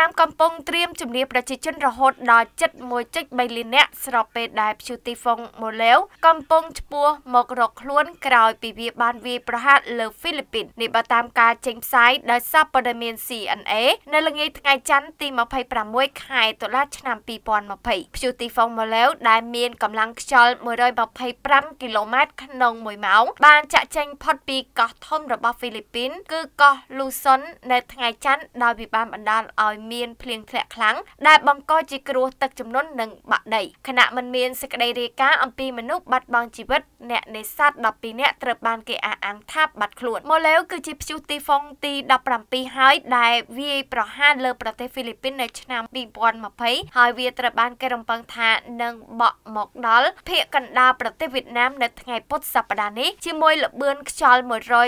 ណាមកំពុងត្រៀមជំនាញប្រជាជនរហូតដល់ជិត1.3លាននាក់ស្របពេលដែលព្យូទីហ្វុងម៉ូឡេវកំពុងឈ្មោះមករកខ្លួន ក្រោយពីវាបានវាយប្រហារលើហ្វីលីពីននេះបើតាមការចេញផ្សាយដោយសារព័ត៌មាន CNA នៅល្ងាចថ្ងៃច័ន្ទទី26ខែតុលាឆ្នាំ2020ព្យូទីហ្វុងម៉ូឡេវដែលមានកម្លាំងខ្យល់125គីឡូម៉ែត្រក្នុង1ម៉ោងបានចាក់ចេញផុតពីកោះធំរបស់ហ្វីលីពីនគឺកោះលូសុននៅ ថ្ងៃច័ន្ទដោយវាបានបណ្ដាលឲ្យមានភ្លៀងធ្លាក់ខ្លាំងដែលបង្កជាគ្រោះទឹកជំនន់និងបាក់ដីខណៈមិនមានសេចក្តីរាយការណ៍អំពីមនុស្សបាត់បង់ជីវិត អ្នកនេសាទ12នាក់ត្រូវបានគេអះអាងថាបាត់ខ្លួនម៉ូឡេវគឺជាព្យុះទីហ្វុងទី17ហើយ ដែលវាយប្រហារលើប្រទេសហ្វីលីពីននៅឆ្នាំ2020ហើយវាត្រូវបានគេរំពឹងថានឹងបក់មកដល់ភាគកណ្ដាលប្រទេសវៀតណាម នៅថ្ងៃពុធសប្តាហ៍នេះ ជាមួយល្បឿនខ្យល់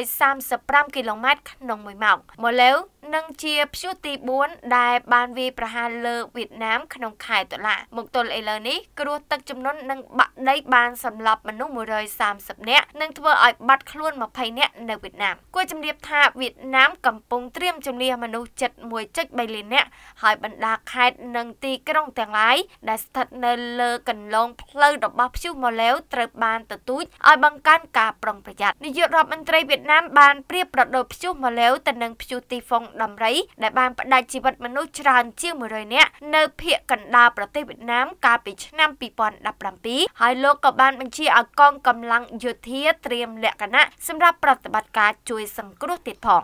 135គីឡូម៉ែត្រក្នុង1ម៉ោងម៉ូឡេវនឹងជាព្យុះទី4ដែលបានវាយប្រហារលើវៀតណាមក្នុងខែតុលាមកទល់ឥឡូវនេះគ្រោះទឹកជំនន់និងបាក់ដីបានសម្លាប់មនុស្ស130នាក់និងធ្វើឲ្យបាត់ខ្លួន20នាក់នៅវៀតណាម គួរជំរាប ថាវៀតណាម កំពុងត្រៀមជំនះមនុស្សជិត1.3លាននាក់ហើយបណ្ដាខេត្តនិងទីក្រុងទាំងឡាយដែលស្ថិតនៅលើកន្លងផ្លូវរបស់ព្យុះម៉ូឡេវត្រូវបានទទូចឲ្យបង្កើនការប្រុងប្រយ័ត្ននាយករដ្ឋមន្ត្រីវៀតណាមបានប្រៀបប្រដូចព្យុះម៉ូឡេវទៅនឹងព្យុះទីហ្វុងដំរីដែលបានផ្ដាច់ជីវិតមនុស្សច្រើន ជាង100នាក់នៅភូមិកណ្ដាលប្រទេសវៀតណាមកាលពីឆ្នាំ2017ហើយលោកក៏បានបញ្ជាឲ្យកងកម្លាំងយោធាត្រៀមលក្ខណៈសម្រាប់ប្រតិបត្តិការជួយ សង្គ្រោះទៀតផង